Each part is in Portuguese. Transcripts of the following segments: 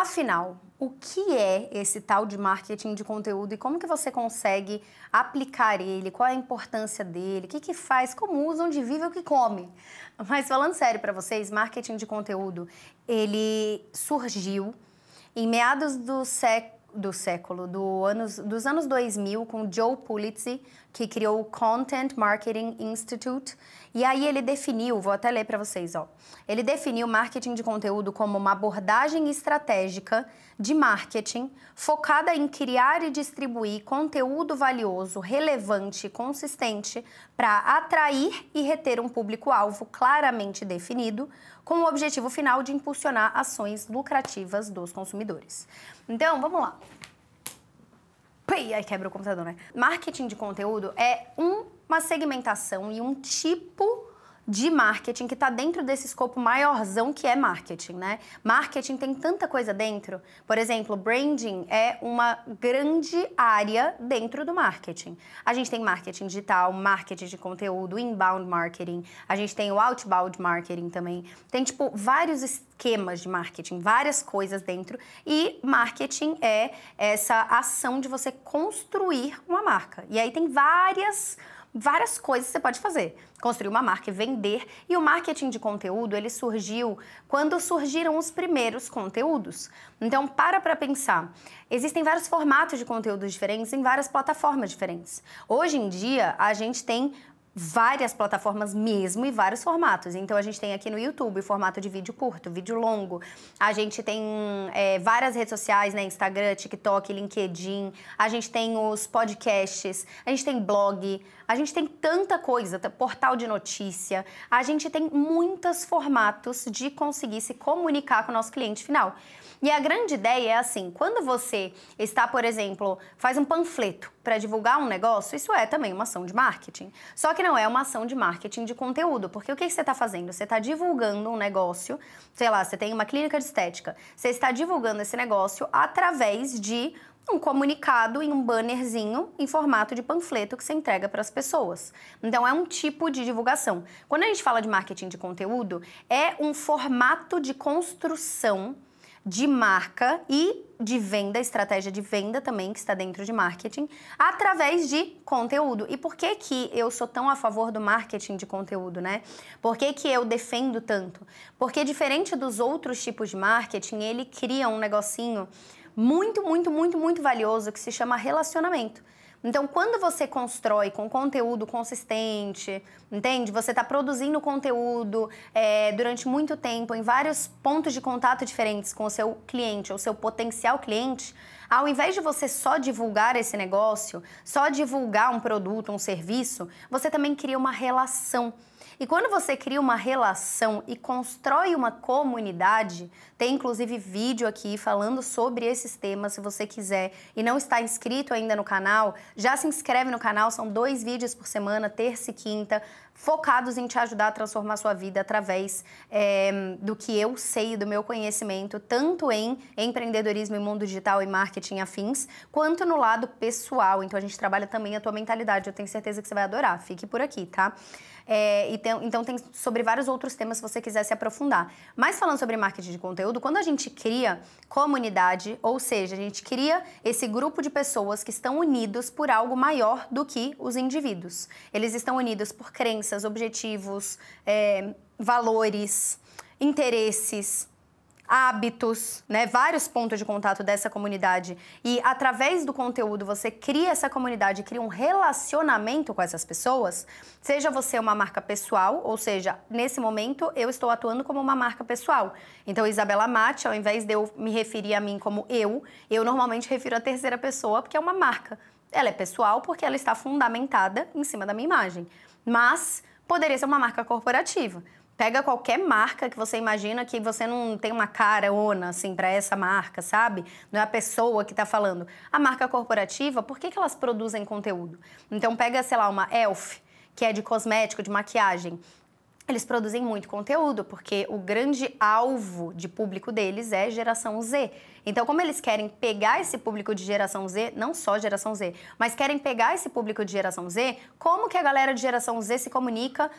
Afinal, o que é esse tal de marketing de conteúdo e como que você consegue aplicar ele? Qual é a importância dele? O que, que faz? Como usa? Onde vive? O que come? Mas falando sério para vocês, marketing de conteúdo ele surgiu em meados do século do século, do anos, dos anos 2000, com Joe Pulitzer que criou o Content Marketing Institute. E aí ele definiu, vou até ler para vocês, ó. Ele definiu marketing de conteúdo como uma abordagem estratégica de marketing focada em criar e distribuir conteúdo valioso, relevante e consistente para atrair e reter um público-alvo claramente definido, com o objetivo final de impulsionar ações lucrativas dos consumidores. Então, vamos lá pei, aí quebra o computador, né? Marketing de conteúdo é uma segmentação e um tipo de marketing que está dentro desse escopo maiorzão que é marketing, né? Marketing tem tanta coisa dentro. Por exemplo, branding é uma grande área dentro do marketing. A gente tem marketing digital, marketing de conteúdo, inbound marketing, a gente tem o outbound marketing também. Tem tipo vários esquemas de marketing, várias coisas dentro e marketing é essa ação de você construir uma marca. E aí tem várias várias coisas você pode fazer. Construir uma marca e vender. E o marketing de conteúdo, ele surgiu quando surgiram os primeiros conteúdos. Então, para para pensar. Existem vários formatos de conteúdos diferentes em várias plataformas diferentes. Hoje em dia, a gente tem várias plataformas mesmo e vários formatos. Então a gente tem aqui no YouTube formato de vídeo curto, vídeo longo. A gente tem é, várias redes sociais, né? Instagram, TikTok, LinkedIn. A gente tem os podcasts. A gente tem blog. A gente tem tanta coisa, portal de notícia. A gente tem muitos formatos de conseguir se comunicar com o nosso cliente final. E a grande ideia é assim, quando você está, por exemplo, faz um panfleto para divulgar um negócio, isso é também uma ação de marketing. Só que não é uma ação de marketing de conteúdo, porque o que, que você está fazendo? Você está divulgando um negócio, sei lá, você tem uma clínica de estética, você está divulgando esse negócio através de um comunicado em um bannerzinho em formato de panfleto que você entrega para as pessoas. Então é um tipo de divulgação. Quando a gente fala de marketing de conteúdo, é um formato de construção de marca e de venda, estratégia de venda também, que está dentro de marketing, através de conteúdo. E por que que eu sou tão a favor do marketing de conteúdo, né? Por que que eu defendo tanto? Porque diferente dos outros tipos de marketing, ele cria um negocinho muito, muito, muito, muito valioso que se chama relacionamento. Então, quando você constrói com conteúdo consistente, entende? Você está produzindo conteúdo é, durante muito tempo em vários pontos de contato diferentes com o seu cliente ou seu potencial cliente. Ao invés de você só divulgar esse negócio, só divulgar um produto, um serviço, você também cria uma relação e quando você cria uma relação e constrói uma comunidade, tem inclusive vídeo aqui falando sobre esses temas, se você quiser e não está inscrito ainda no canal, já se inscreve no canal, são dois vídeos por semana, terça e quinta focados em te ajudar a transformar a sua vida através é, do que eu sei, do meu conhecimento, tanto em empreendedorismo e mundo digital e marketing afins, quanto no lado pessoal. Então a gente trabalha também a tua mentalidade. Eu tenho certeza que você vai adorar. Fique por aqui, tá? É, tem, então tem sobre vários outros temas se você quiser se aprofundar. Mas falando sobre marketing de conteúdo, quando a gente cria comunidade, ou seja, a gente cria esse grupo de pessoas que estão unidos por algo maior do que os indivíduos. Eles estão unidos por crenças crenças, objetivos, é, valores, interesses, hábitos, né? Vários pontos de contato dessa comunidade. E através do conteúdo você cria essa comunidade, cria um relacionamento com essas pessoas. Seja você uma marca pessoal, ou seja, nesse momento eu estou atuando como uma marca pessoal. Então, Isabela Mate, ao invés de eu me referir a mim como eu, eu normalmente refiro a terceira pessoa porque é uma marca. Ela é pessoal porque ela está fundamentada em cima da minha imagem mas poderia ser uma marca corporativa. Pega qualquer marca que você imagina que você não tem uma cara ona, assim, para essa marca, sabe? Não é a pessoa que está falando. A marca corporativa, por que, que elas produzem conteúdo? Então, pega, sei lá, uma Elf, que é de cosmético, de maquiagem eles produzem muito conteúdo, porque o grande alvo de público deles é geração Z. Então, como eles querem pegar esse público de geração Z, não só geração Z, mas querem pegar esse público de geração Z, como que a galera de geração Z se comunica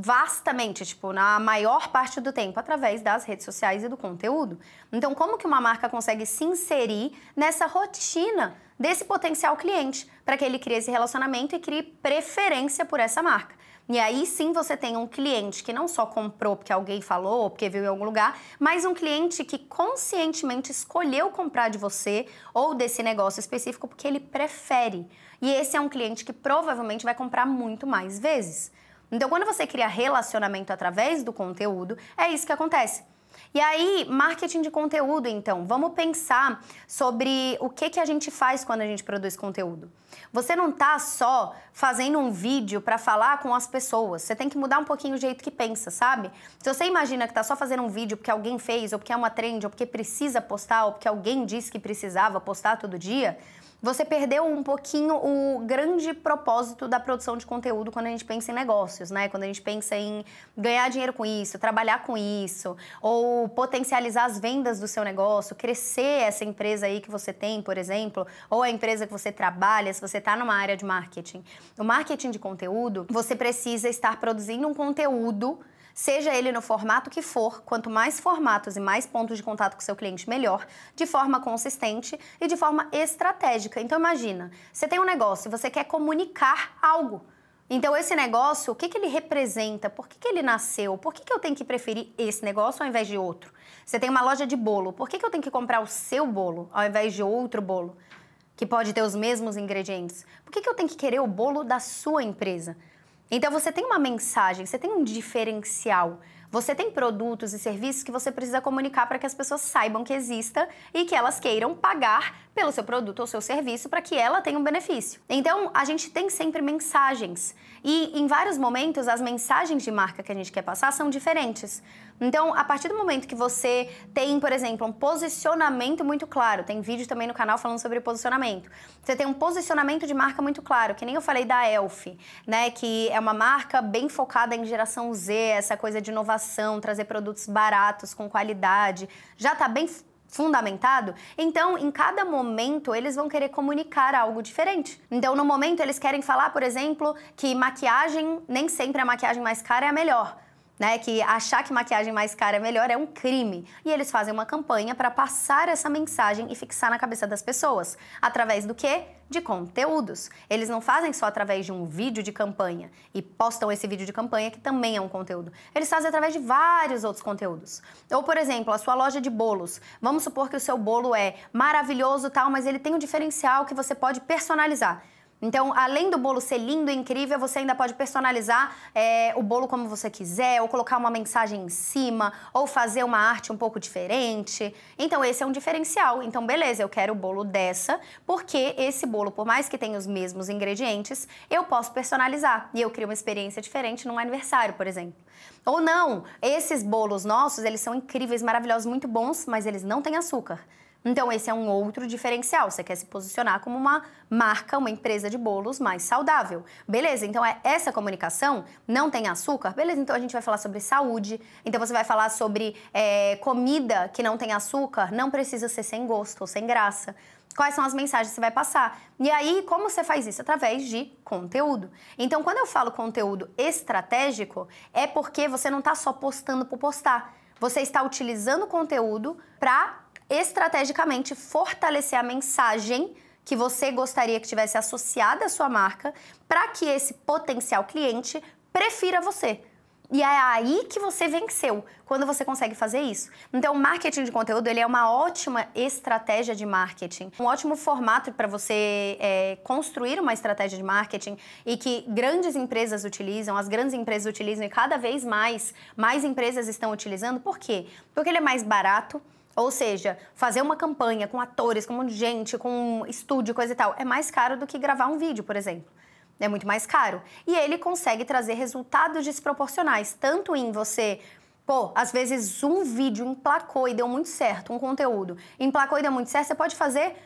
vastamente, tipo, na maior parte do tempo, através das redes sociais e do conteúdo. Então, como que uma marca consegue se inserir nessa rotina desse potencial cliente para que ele crie esse relacionamento e crie preferência por essa marca? E aí sim você tem um cliente que não só comprou porque alguém falou, ou porque viu em algum lugar, mas um cliente que conscientemente escolheu comprar de você ou desse negócio específico porque ele prefere. E esse é um cliente que provavelmente vai comprar muito mais vezes. Então, quando você cria relacionamento através do conteúdo, é isso que acontece. E aí, marketing de conteúdo, então. Vamos pensar sobre o que, que a gente faz quando a gente produz conteúdo. Você não está só fazendo um vídeo para falar com as pessoas. Você tem que mudar um pouquinho o jeito que pensa, sabe? Se você imagina que está só fazendo um vídeo porque alguém fez, ou porque é uma trend, ou porque precisa postar, ou porque alguém disse que precisava postar todo dia, você perdeu um pouquinho o grande propósito da produção de conteúdo quando a gente pensa em negócios, né? Quando a gente pensa em ganhar dinheiro com isso, trabalhar com isso, ou potencializar as vendas do seu negócio, crescer essa empresa aí que você tem, por exemplo, ou a empresa que você trabalha, se você está numa área de marketing. o marketing de conteúdo, você precisa estar produzindo um conteúdo seja ele no formato que for, quanto mais formatos e mais pontos de contato com seu cliente, melhor, de forma consistente e de forma estratégica. Então imagina, você tem um negócio, você quer comunicar algo. Então, esse negócio, o que, que ele representa? Por que, que ele nasceu? Por que, que eu tenho que preferir esse negócio ao invés de outro? Você tem uma loja de bolo, por que, que eu tenho que comprar o seu bolo ao invés de outro bolo? Que pode ter os mesmos ingredientes. Por que, que eu tenho que querer o bolo da sua empresa? Então você tem uma mensagem, você tem um diferencial. Você tem produtos e serviços que você precisa comunicar para que as pessoas saibam que exista e que elas queiram pagar pelo seu produto ou seu serviço para que ela tenha um benefício. Então, a gente tem sempre mensagens. E em vários momentos, as mensagens de marca que a gente quer passar são diferentes. Então, a partir do momento que você tem, por exemplo, um posicionamento muito claro, tem vídeo também no canal falando sobre posicionamento. Você tem um posicionamento de marca muito claro, que nem eu falei da Elf, né, que é uma marca bem focada em geração Z, essa coisa de inovação, trazer produtos baratos com qualidade. Já está bem fundamentado, então em cada momento eles vão querer comunicar algo diferente. Então no momento eles querem falar, por exemplo, que maquiagem nem sempre a maquiagem mais cara é a melhor né, que achar que maquiagem mais cara é melhor é um crime. E eles fazem uma campanha para passar essa mensagem e fixar na cabeça das pessoas. Através do quê? De conteúdos. Eles não fazem só através de um vídeo de campanha e postam esse vídeo de campanha, que também é um conteúdo. Eles fazem através de vários outros conteúdos. Ou, por exemplo, a sua loja de bolos. Vamos supor que o seu bolo é maravilhoso tal, mas ele tem um diferencial que você pode personalizar. Então, além do bolo ser lindo, e incrível, você ainda pode personalizar é, o bolo como você quiser, ou colocar uma mensagem em cima, ou fazer uma arte um pouco diferente. Então, esse é um diferencial. Então, beleza, eu quero o bolo dessa, porque esse bolo, por mais que tenha os mesmos ingredientes, eu posso personalizar. E eu crio uma experiência diferente num aniversário, por exemplo. Ou não, esses bolos nossos, eles são incríveis, maravilhosos, muito bons, mas eles não têm açúcar. Então, esse é um outro diferencial. Você quer se posicionar como uma marca, uma empresa de bolos mais saudável. Beleza, então é essa comunicação não tem açúcar? Beleza, então a gente vai falar sobre saúde. Então, você vai falar sobre é, comida que não tem açúcar, não precisa ser sem gosto ou sem graça quais são as mensagens que você vai passar. E aí, como você faz isso? Através de conteúdo. Então, quando eu falo conteúdo estratégico, é porque você não está só postando por postar. Você está utilizando o conteúdo para estrategicamente fortalecer a mensagem que você gostaria que tivesse associada à sua marca, para que esse potencial cliente prefira você. E é aí que você venceu, quando você consegue fazer isso. Então, o marketing de conteúdo ele é uma ótima estratégia de marketing, um ótimo formato para você é, construir uma estratégia de marketing e que grandes empresas utilizam, as grandes empresas utilizam e cada vez mais, mais empresas estão utilizando. Por quê? Porque ele é mais barato, ou seja, fazer uma campanha com atores, com um monte de gente, com um estúdio, coisa e tal, é mais caro do que gravar um vídeo, por exemplo é muito mais caro. E ele consegue trazer resultados desproporcionais, tanto em você. Pô, às vezes um vídeo emplacou e deu muito certo, um conteúdo. Emplacou e deu muito certo, você pode fazer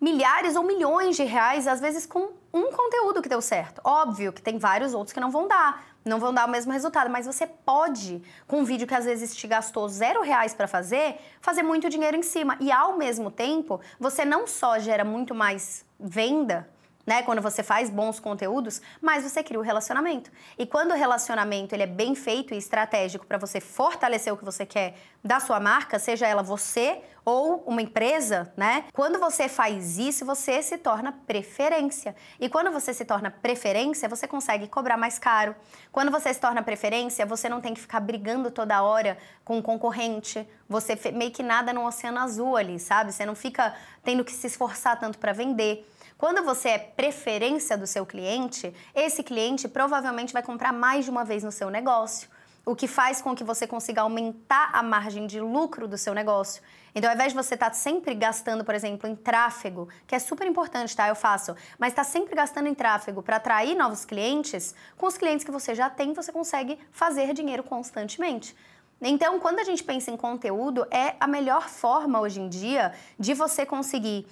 milhares ou milhões de reais, às vezes com um conteúdo que deu certo. Óbvio que tem vários outros que não vão dar, não vão dar o mesmo resultado, mas você pode, com um vídeo que às vezes te gastou zero reais para fazer, fazer muito dinheiro em cima. E ao mesmo tempo, você não só gera muito mais venda né? Quando você faz bons conteúdos, mas você cria o relacionamento. E quando o relacionamento ele é bem feito e estratégico para você fortalecer o que você quer da sua marca, seja ela você ou uma empresa, né? Quando você faz isso, você se torna preferência. E quando você se torna preferência, você consegue cobrar mais caro. Quando você se torna preferência, você não tem que ficar brigando toda hora com o um concorrente. Você meio que nada no oceano azul ali, sabe? Você não fica tendo que se esforçar tanto para vender. Quando você é preferência do seu cliente, esse cliente provavelmente vai comprar mais de uma vez no seu negócio o que faz com que você consiga aumentar a margem de lucro do seu negócio. Então, ao invés de você estar tá sempre gastando, por exemplo, em tráfego, que é super importante, tá? Eu faço, mas está sempre gastando em tráfego para atrair novos clientes, com os clientes que você já tem, você consegue fazer dinheiro constantemente. Então, quando a gente pensa em conteúdo, é a melhor forma hoje em dia de você conseguir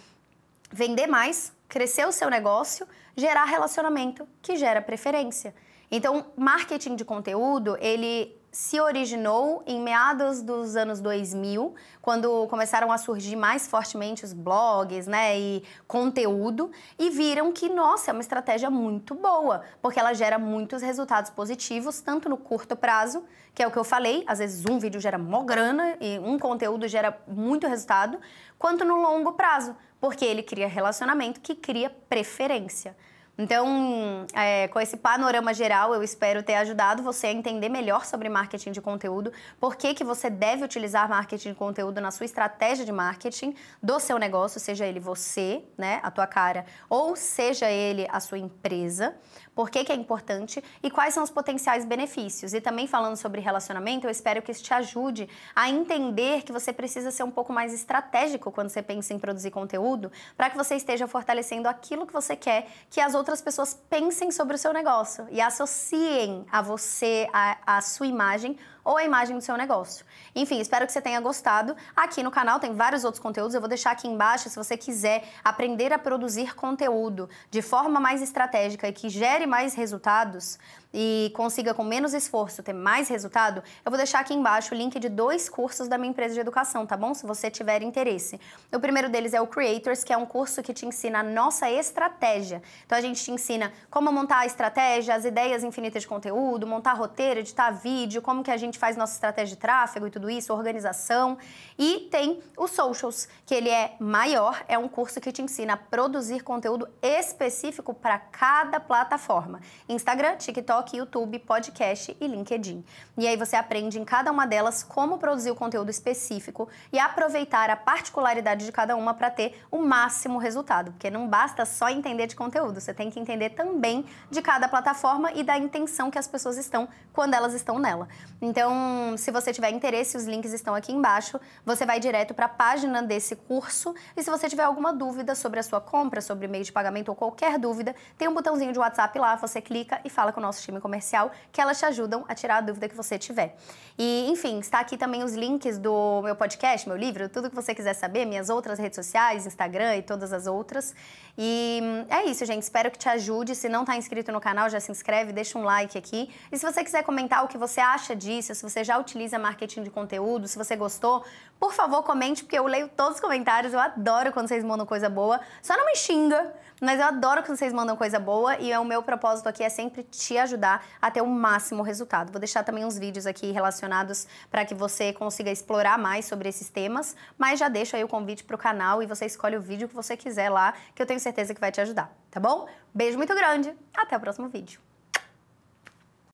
vender mais crescer o seu negócio, gerar relacionamento, que gera preferência. Então, marketing de conteúdo, ele se originou em meados dos anos 2000, quando começaram a surgir mais fortemente os blogs, né, e conteúdo, e viram que, nossa, é uma estratégia muito boa, porque ela gera muitos resultados positivos, tanto no curto prazo, que é o que eu falei, às vezes um vídeo gera mó grana e um conteúdo gera muito resultado, quanto no longo prazo, porque ele cria relacionamento que cria preferência. Então, é, com esse panorama geral, eu espero ter ajudado você a entender melhor sobre marketing de conteúdo, por que, que você deve utilizar marketing de conteúdo na sua estratégia de marketing do seu negócio, seja ele você, né, a tua cara, ou seja ele a sua empresa por que, que é importante e quais são os potenciais benefícios. E também falando sobre relacionamento, eu espero que isso te ajude a entender que você precisa ser um pouco mais estratégico quando você pensa em produzir conteúdo, para que você esteja fortalecendo aquilo que você quer que as outras pessoas pensem sobre o seu negócio e associem a você, a, a sua imagem, ou a imagem do seu negócio. Enfim, espero que você tenha gostado. Aqui no canal tem vários outros conteúdos, eu vou deixar aqui embaixo se você quiser aprender a produzir conteúdo de forma mais estratégica e que gere mais resultados e consiga com menos esforço ter mais resultado, eu vou deixar aqui embaixo o link de dois cursos da minha empresa de educação, tá bom? Se você tiver interesse. O primeiro deles é o Creators, que é um curso que te ensina a nossa estratégia. Então a gente te ensina como montar a estratégia, as ideias infinitas de conteúdo, montar roteiro, editar vídeo, como que a gente faz nossa estratégia de tráfego e tudo isso, organização. E tem o Socials, que ele é maior, é um curso que te ensina a produzir conteúdo específico para cada plataforma. Instagram, TikTok, TikTok, YouTube, podcast e LinkedIn. E aí você aprende em cada uma delas como produzir o conteúdo específico e aproveitar a particularidade de cada uma para ter o máximo resultado, porque não basta só entender de conteúdo, você tem que entender também de cada plataforma e da intenção que as pessoas estão quando elas estão nela. Então, se você tiver interesse, os links estão aqui embaixo. Você vai direto para a página desse curso e se você tiver alguma dúvida sobre a sua compra, sobre meio de pagamento ou qualquer dúvida, tem um botãozinho de WhatsApp lá, você clica e fala com o nosso time time comercial, que elas te ajudam a tirar a dúvida que você tiver. E, enfim, está aqui também os links do meu podcast, meu livro, tudo que você quiser saber, minhas outras redes sociais, Instagram e todas as outras. E hum, é isso, gente. Espero que te ajude. Se não está inscrito no canal, já se inscreve, deixa um like aqui. E se você quiser comentar o que você acha disso, se você já utiliza marketing de conteúdo, se você gostou, por favor, comente, porque eu leio todos os comentários. Eu adoro quando vocês mandam coisa boa. Só não me xinga, mas eu adoro quando vocês mandam coisa boa. E é o meu propósito aqui é sempre te ajudar ajudar até o máximo resultado. Vou deixar também uns vídeos aqui relacionados para que você consiga explorar mais sobre esses temas, mas já deixo aí o convite para o canal e você escolhe o vídeo que você quiser lá, que eu tenho certeza que vai te ajudar, tá bom? Beijo muito grande, até o próximo vídeo.